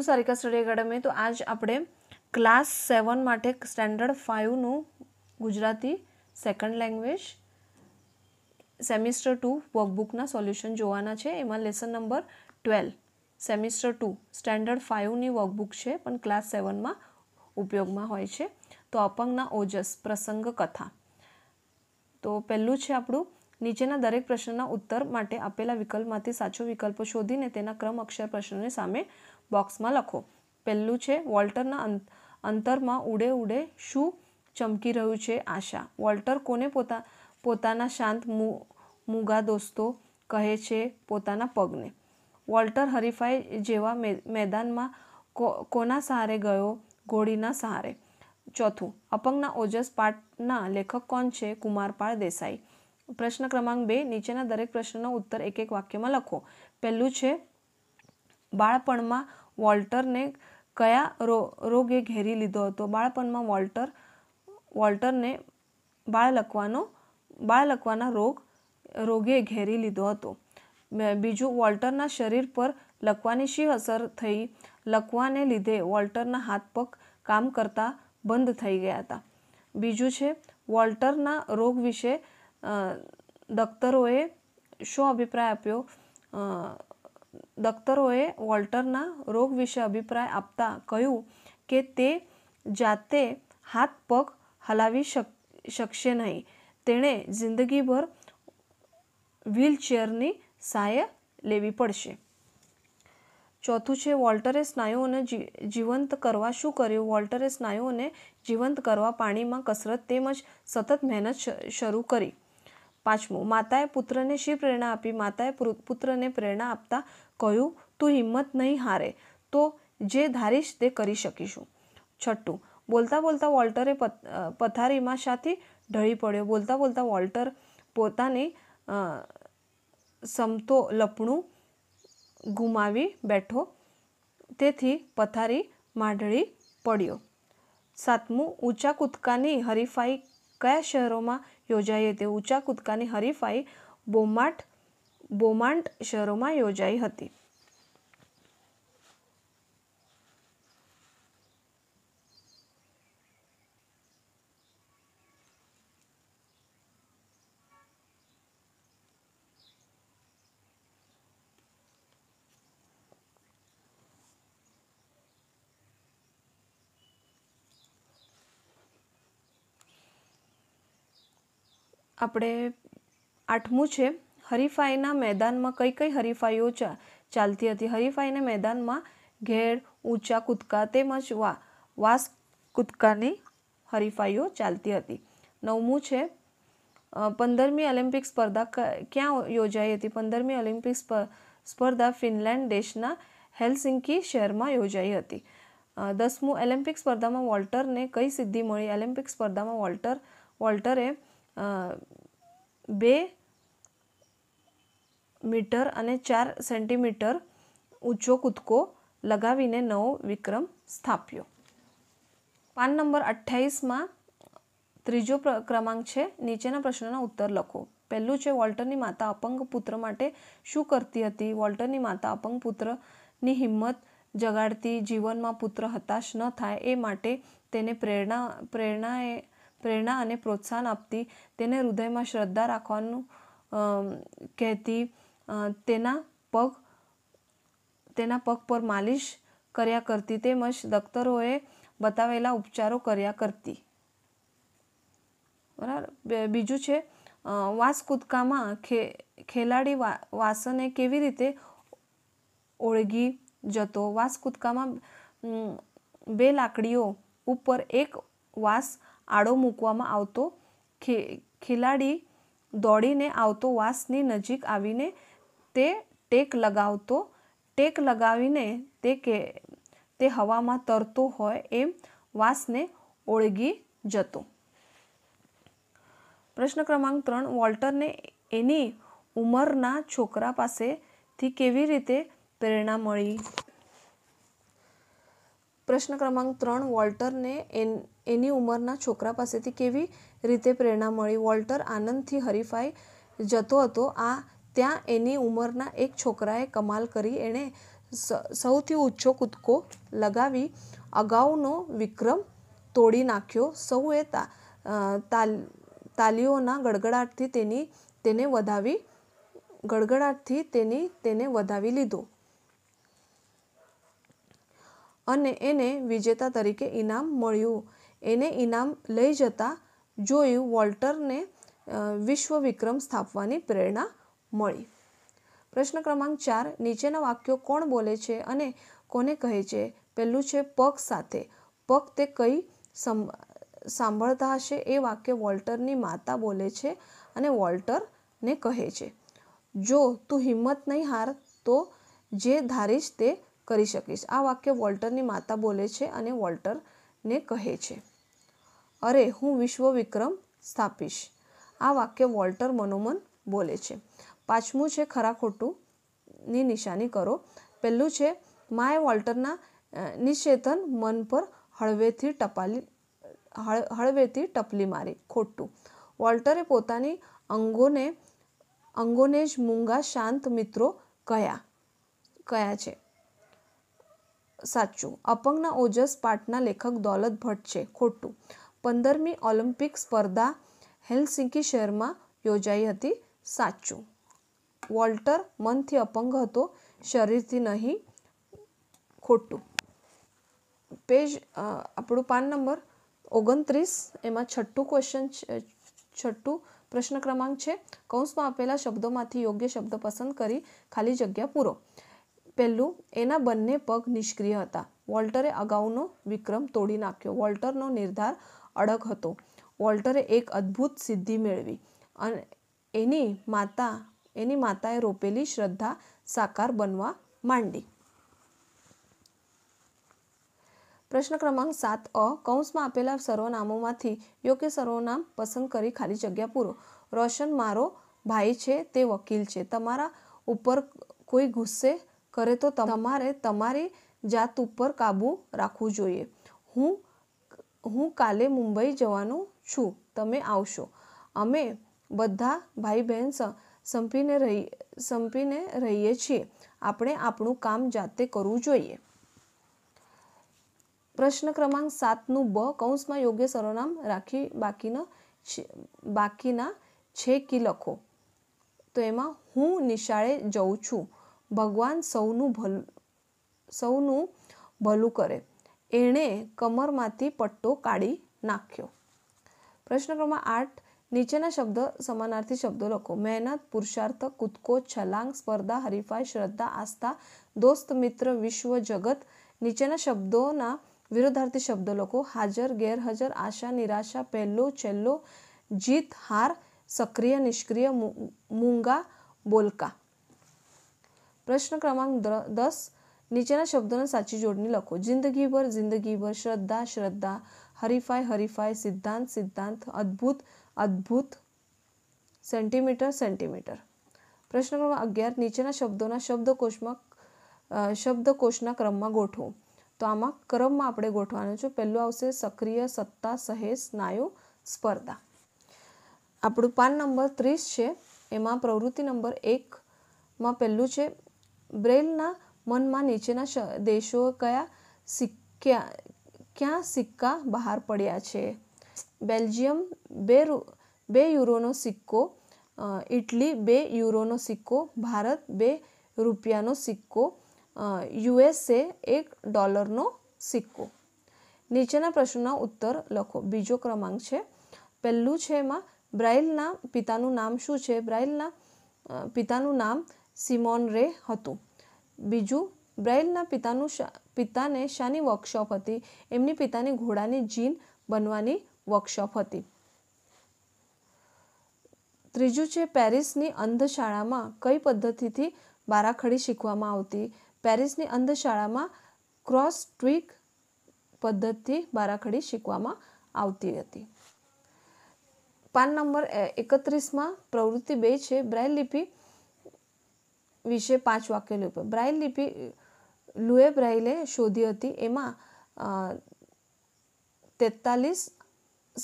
two Sarika study academy તો આજ આપણે ક્લાસ સેવન માટે સ્ટેન્ડર્ડ ફાઇવનું Gujarati second language semester two વર્કબુકના સોલ્યુશન જોવાના છે એમાં lesson number twelve semester two standard ફાઇવની વર્કબુક છે પણ ક્લાસ સેવનમાં ઉપયોગમાં હોય છે તો અપંગના ઓજસ પ્રસંગ કથા તો પહેલું છે આપણું નીચેના દરેક પ્રશ્નના ઉત્તર માટે આપેલા વિકલ્પમાંથી સાચો વિકલ્પ શોધીને તેના ક્રમ અક્ષર પ્રશ્નોની સામે બોક્સમાં લખો પહેલું છે વોલ્ટરના અંતરમાં ઉડે ઉડે શું ચમકી રહ્યું છે આશા વોલ્ટર કોને પોતા પોતાના શાંત મુગા દોસ્તો કહે છે પોતાના પગને વોલ્ટર હરીફાઈ જેવા મેદાનમાં કોના સહારે ગયો ઘોડીના સહારે ચોથું અપંગના ઓજસ પાઠના લેખક કોણ છે કુમારપાળ દેસાઈ પ્રશ્ન ક્રમાંક બે નીચેના દરેક પ્રશ્નનો ઉત્તર એક એક વાક્યમાં લખો પહેલું છે બાળપણમાં વોલ્ટરને કયા રો રોગે ઘેરી લીધો હતો બાળપણમાં વોલ્ટર વોલ્ટરને બાળ બાળ બાળલકવાના રોગ રોગે ઘેરી લીધો હતો બીજું વોલ્ટરના શરીર પર લકવાની શી અસર થઈ લકવાને લીધે વોલ્ટરના હાથ પગ કામ કરતા બંધ થઈ ગયા હતા બીજું છે વોલ્ટરના રોગ વિશે દખ્તરોએ શું અભિપ્રાય આપ્યો ડોક્ટરોએ વોલ્ટરના રોગ વિશે અભિપ્રાય આપતા કહ્યું કે તે જાતે હાથ પગ હલાવી શકશે નહીં તેણે જિંદગીભર વ્હીલચેરની સહાય લેવી પડશે ચોથું છે વોલ્ટરે સ્નાયુઓને જીવંત કરવા શું કર્યું વોલ્ટરે સ્નાયુઓને જીવંત કરવા પાણીમાં કસરત તેમજ સતત મહેનત શરૂ કરી પાંચમું માતાએ પુત્રને શી પ્રેરણા આપી માતાએ પુત્રને પ્રેરણા આપતા કહ્યું તું હિંમત નહીં હારે તો જે ધારીશ તે કરી શકીશું છઠ્ઠું બોલતા બોલતા વોલ્ટરે પથારીમાં શાથી ઢળી પડ્યો બોલતા બોલતા વોલ્ટર પોતાની સમતો લપણું ગુમાવી બેઠો તેથી પથારી ઢળી પડ્યો સાતમું ઊંચા કૂદકાની હરીફાઈ કયા શહેરોમાં યોજાઈ હતી ઊંચા કૂદકાની હરીફાઈ બોમાટ બોમાન્ટ શહેરોમાં યોજાઈ હતી આપણે આઠમું છે હરીફાઈના મેદાનમાં કઈ કઈ હરીફાઈઓ ચાલતી હતી હરીફાઈને મેદાનમાં ઘેર ઊંચા કૂદકા તેમજ વા વાસ કૂદકાની હરીફાઈઓ ચાલતી હતી નવમું છે પંદરમી ઓલિમ્પિક સ્પર્ધા ક્યાં યોજાઈ હતી પંદરમી ઓલિમ્પિક સ્પર્ધા ફિનલેન્ડ દેશના હેલસિંકી શહેરમાં યોજાઈ હતી દસમું ઓલિમ્પિક સ્પર્ધામાં વોલ્ટરને કઈ સિદ્ધિ મળી ઓલિમ્પિક સ્પર્ધામાં વોલ્ટર વોલ્ટરે બે મીટર અને ચાર સેન્ટીમીટર ઊંચો કૂદકો લગાવીને નવો વિક્રમ સ્થાપ્યો પાન નંબર અઠ્યાવીસમાં ત્રીજો ક્રમાંક છે નીચેના પ્રશ્નના ઉત્તર લખો પહેલું છે વોલ્ટરની માતા અપંગ પુત્ર માટે શું કરતી હતી વોલ્ટરની માતા અપંગ પુત્રની હિંમત જગાડતી જીવનમાં પુત્ર હતાશ ન થાય એ માટે તેને પ્રેરણા પ્રેરણાએ પ્રેરણા અને પ્રોત્સાહન આપતી તેને હૃદયમાં શ્રદ્ધા રાખવાનું કહેતી તેના પગ તેના પગ પર માલિશ કર્યા કરતી તેમજ ડૉક્ટરોએ બતાવેલા ઉપચારો કર્યા કરતી બરાબર બીજું છે વાસ કૂદકામાં ખેલાડી વાસને કેવી રીતે ઓળગી જતો વાસ કૂદકામાં બે લાકડીઓ ઉપર એક વાસ આડો મૂકવામાં આવતો ખેલાડી દોડીને આવતો વાસની નજીક આવીને તે ટેક લગાવતો ટેક લગાવીને તે કે તે હવામાં તરતો હોય એમ વાસને ઓળગી જતો પ્રશ્ન ક્રમાંક ત્રણ વોલ્ટરને એની ઉંમરના છોકરા પાસેથી કેવી રીતે પ્રેરણા મળી પ્રશ્ન ક્રમાંક ત્રણ વોલ્ટરને એ એની ઉંમરના છોકરા પાસેથી કેવી રીતે પ્રેરણા મળી વોલ્ટર આનંદથી હરીફાઈ જતો હતો આ ત્યાં એની ઉંમરના એક છોકરાએ કમાલ કરી એણે સૌથી ઊંચો કૂદકો લગાવી અગાઉનો વિક્રમ તોડી નાખ્યો સૌએ તાલીઓના ગડગડાટથી તેની તેને વધાવી ગડગડાટથી તેની તેને વધાવી લીધો અને એને વિજેતા તરીકે ઇનામ મળ્યું એને ઇનામ લઈ જતાં જોયું વોલ્ટરને વિશ્વ વિક્રમ સ્થાપવાની પ્રેરણા મળી પ્રશ્ન ક્રમાંક ચાર નીચેના વાક્યો કોણ બોલે છે અને કોને કહે છે પહેલું છે પગ સાથે પગ તે કઈ સાંભળતા હશે એ વાક્ય વોલ્ટરની માતા બોલે છે અને વોલ્ટરને કહે છે જો તું હિંમત નહીં હાર તો જે ધારીશ તે કરી શકીશ આ વાક્ય વોલ્ટરની માતા બોલે છે અને વોલ્ટરને કહે છે અરે હું વિશ્વવિક્રમ સ્થાપીશ આ વાક્ય વોલ્ટર મનોમન બોલે છે પાંચમું છે ખરા ખોટુંની નિશાની કરો પહેલું છે માએ વોલ્ટરના નિચેતન મન પર હળવેથી ટપાલી હળવેથી ટપલી મારી ખોટું વોલ્ટરે પોતાની અંગોને અંગોને જ મૂંગા શાંત મિત્રો કયા કયા છે સાચું અપંગના ઓજસ પાઠના લેખક દોલત ભટ્ટ છે ખોટું પંદરમી ઓલિમ્પિક સ્પર્ધા હેલસિંકી શહેરમાં યોજાઈ હતી સાચું વોલ્ટર મનથી અપંગ હતો શરીરથી નહીં ખોટું પેજ આપણું પાન નંબર ઓગણત્રીસ એમાં છઠ્ઠું ક્વેશ્ચન છઠ્ઠું પ્રશ્ન ક્રમાંક છે કૌંસમાં આપેલા શબ્દોમાંથી યોગ્ય શબ્દ પસંદ કરી ખાલી જગ્યા પૂરો પહેલું એના બંને પગ નિષ્ક્રિય હતા વોલ્ટરે અગાઉનો વિક્રમ તોડી નાખ્યો વોલ્ટરનો નિર્ધાર અડગ હતો વોલ્ટરે એક અદ્ભુત સિદ્ધિ મેળવી અને એની માતા એની માતાએ રોપેલી શ્રદ્ધા સાકાર બનવા માંડી પ્રશ્ન ક્રમાંક સાત અ કૌંસમાં આપેલા સર્વનામોમાંથી યોગ્ય સર્વનામ પસંદ કરી ખાલી જગ્યા પૂરો રોશન મારો ભાઈ છે તે વકીલ છે તમારા ઉપર કોઈ ગુસ્સે કરે તો તમારે તમારી જાત ઉપર કાબૂ રાખવું જોઈએ હું હું કાલે મુંબઈ જવાનું છું તમે આવશો અમે બધા ભાઈ બહેન સંપીને રહી સંપીને રહીએ છીએ આપણે આપણું કામ જાતે કરવું જોઈએ પ્રશ્ન ક્રમાંક સાતનું બ કૌંસમાં યોગ્ય સરનામ રાખી બાકીના બાકીના છે કે લખો તો એમાં હું નિશાળે જઉં છું ભગવાન સૌનું ભલું સૌનું ભલું કરે એણે કમરમાંથી પટ્ટો કાઢી નાખ્યો પ્રશ્ન ક્રમાંક આઠ નીચેના શબ્દ સમાનાર્થી શબ્દો લખો મહેનત પુરુષાર્થ કૂદકો છલાંગ સ્પર્ધા હરીફાઈ શ્રદ્ધા આસ્થા દોસ્ત મિત્ર વિશ્વ જગત નીચેના શબ્દોના વિરોધાર્થી શબ્દો લખો હાજર ગેરહાજર આશા નિરાશા પહેલો છેલ્લો જીત હાર સક્રિય નિષ્ક્રિય મૂંગા બોલકા પ્રશ્ન ક્રમાંક દસ નીચેના શબ્દોને સાચી જોડણી લખો જિંદગીભર જિંદગીભર શ્રદ્ધા શ્રદ્ધા હરીફાઈ હરીફાઈ સિદ્ધાંત સિદ્ધાંત અદ્ભુત અદ્ભુત સેન્ટીમીટર સેન્ટીમીટર પ્રશ્ન ક્રમાંક અગિયાર નીચેના શબ્દોના શબ્દકોશમાં શબ્દકોશના ક્રમમાં ગોઠવો તો આમાં ક્રમમાં આપણે ગોઠવાનું છે પહેલું આવશે સક્રિય સત્તા સહેજ સ્નાયુ સ્પર્ધા આપણું પાન નંબર ત્રીસ છે એમાં પ્રવૃત્તિ નંબર એકમાં પહેલું છે બ્રેલના મનમાં નીચેના દેશો કયા સિક્કા ક્યાં સિક્કા બહાર પડ્યા છે બેલ્જિયમ બે બે યુરોનો સિક્કો ઇટલી બે યુરોનો સિક્કો ભારત બે રૂપિયાનો સિક્કો યુએસએ એક ડોલરનો સિક્કો નીચેના પ્રશ્નના ઉત્તર લખો બીજો ક્રમાંક છે પહેલું છે એમાં બ્રાઇલના પિતાનું નામ શું છે બ્રાઇલના પિતાનું નામ સિમોન રે હતું બીજું બ્રાઇલના પિતાનું પિતાને શાની વર્કશોપ હતી એમની પિતાની ઘોડાની જીન બનવાની વર્કશોપ હતી ત્રીજું છે પેરિસની અંધશાળામાં કઈ પદ્ધતિથી બારાખડી શીખવામાં આવતી પેરિસની અંધશાળામાં ક્રોસ ટ્વીક પદ્ધતિથી બારાખડી શીખવામાં આવતી હતી પાન નંબર એકત્રીસમાં પ્રવૃત્તિ બે છે બ્રેલ લિપિ વિશે પાંચ વાક્યો લખ્યું બ્રાઇલ લિપિ લુએ બ્રાઇલે શોધી હતી એમાં તેતાલીસ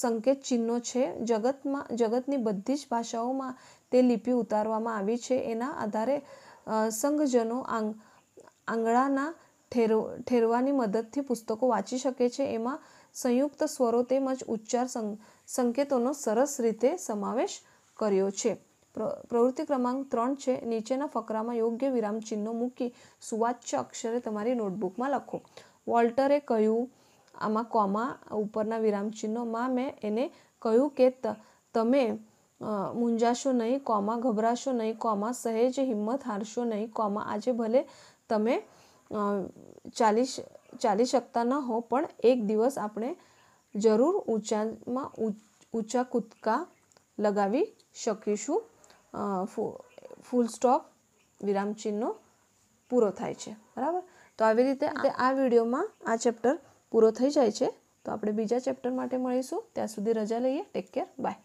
સંકેત ચિહ્નો છે જગતમાં જગતની બધી જ ભાષાઓમાં તે લિપિ ઉતારવામાં આવી છે એના આધારે સંઘજનો આંગ આંગળાના ઠેર ઠેરવાની મદદથી પુસ્તકો વાંચી શકે છે એમાં સંયુક્ત સ્વરો તેમજ ઉચ્ચાર સંકેતોનો સરસ રીતે સમાવેશ કર્યો છે પ્રવૃત્તિ ક્રમાંક ત્રણ છે નીચેના ફકરામાં યોગ્ય વિરામચિહ્નો મૂકી સુવાચ્ય અક્ષરે તમારી નોટબુકમાં લખો વોલ્ટરે કહ્યું આમાં કોમા ઉપરના વિરામચિહ્નોમાં મેં એને કહ્યું કે તમે મૂંઝાશો નહીં કોમા ગભરાશો નહીં કોમા સહેજ હિંમત હારશો નહીં કોમા આજે ભલે તમે ચાલી ચાલી શકતા ન હો પણ એક દિવસ આપણે જરૂર ઊંચામાં ઊંચા કૂદકા લગાવી શકીશું ફૂલ સ્ટોપ વિરામ પૂરો થાય છે બરાબર તો આવી રીતે આ વિડીયોમાં આ ચેપ્ટર પૂરો થઈ જાય છે તો આપણે બીજા ચેપ્ટર માટે મળીશું ત્યાં સુધી રજા લઈએ ટેક કેર બાય